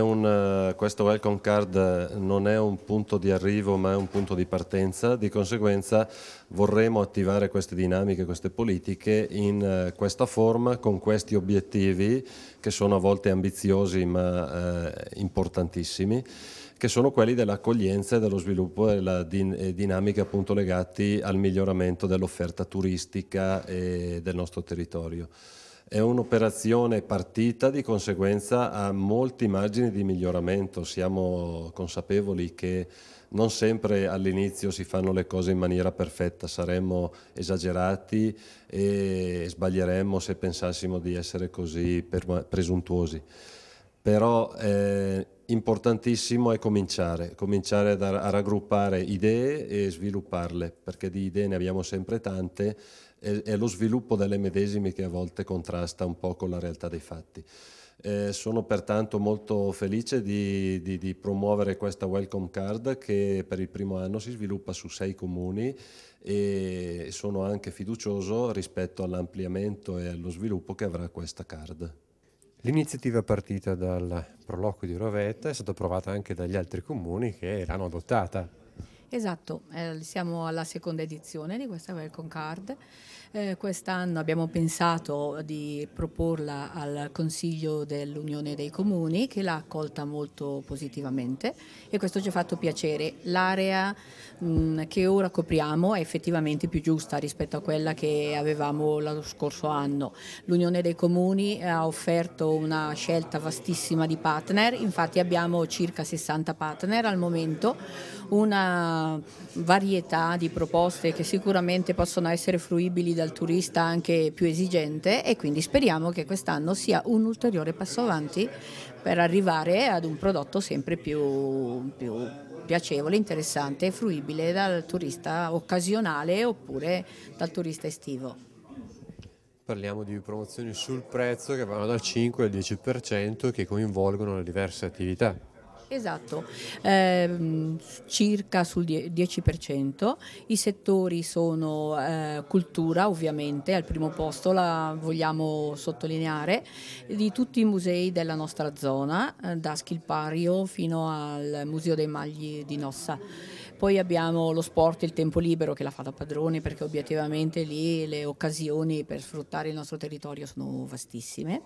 un, eh, questo welcome card eh, non è un punto di arrivo ma è un punto di partenza, di conseguenza vorremmo attivare queste dinamiche, queste politiche in eh, questa forma, con questi obiettivi che sono a volte ambiziosi ma eh, importantissimi che sono quelli dell'accoglienza e dello sviluppo e della din dinamiche appunto legati al miglioramento dell'offerta turistica e del nostro territorio. È un'operazione partita, di conseguenza ha molti margini di miglioramento. Siamo consapevoli che non sempre all'inizio si fanno le cose in maniera perfetta, saremmo esagerati e sbaglieremmo se pensassimo di essere così presuntuosi. Però eh, importantissimo è cominciare, cominciare a, raggruppare idee e svilupparle, perché di idee ne abbiamo sempre tante è, è lo sviluppo delle medesime che a volte contrasta un po' con la realtà dei fatti. Eh, sono pertanto molto felice di, di, di, promuovere questa welcome card che per il primo anno si sviluppa su sei comuni e sono anche fiducioso rispetto all'ampliamento e allo sviluppo che avrà questa card. L'iniziativa partita dal Proloquio di Rovetta è stata approvata anche dagli altri comuni che l'hanno adottata. Esatto, eh, siamo alla seconda edizione di questa Welcome Card. Eh, quest'anno abbiamo pensato di proporla al Consiglio dell'Unione dei Comuni che l'ha accolta molto positivamente e questo ci ha fatto piacere. L'area mm, che ora copriamo è effettivamente più giusta rispetto a quella che avevamo lo scorso anno. L'Unione dei Comuni ha offerto una scelta vastissima di partner, infatti abbiamo circa 60 partner al momento una varietà di proposte che sicuramente possono essere fruibili dal turista anche più esigente e quindi speriamo che quest'anno sia un ulteriore passo avanti per arrivare ad un prodotto sempre più, più piacevole, interessante e fruibile dal turista occasionale oppure dal turista estivo parliamo di promozioni sul prezzo che vanno dal 5 al 10% e che coinvolgono le diverse attività. Esatto, eh, circa sul 10%. I settori sono eh, cultura ovviamente, al primo posto la vogliamo sottolineare, di tutti i musei della nostra zona, eh, da Schilpario fino al Museo dei Magli di Nossa. Poi abbiamo lo sport il tempo libero che la fa da padrone perché obiettivamente lì le occasioni per sfruttare il nostro territorio sono vastissime.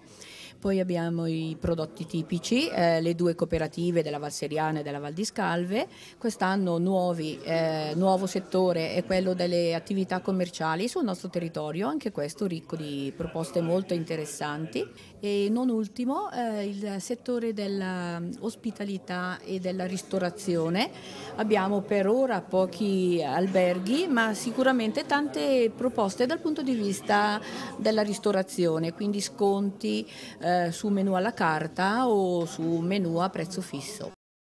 Poi abbiamo i prodotti tipici, eh, le due cooperative della Val Seriana e della Val di Scalve. Quest'anno eh, nuovo settore è quello delle attività commerciali sul nostro territorio, anche questo ricco di proposte molto interessanti. E non ultimo eh, il settore dell'ospitalità e della ristorazione. Abbiamo per per ora pochi alberghi, ma sicuramente tante proposte dal punto di vista della ristorazione, quindi sconti eh, su menù alla carta o su menù a prezzo fisso.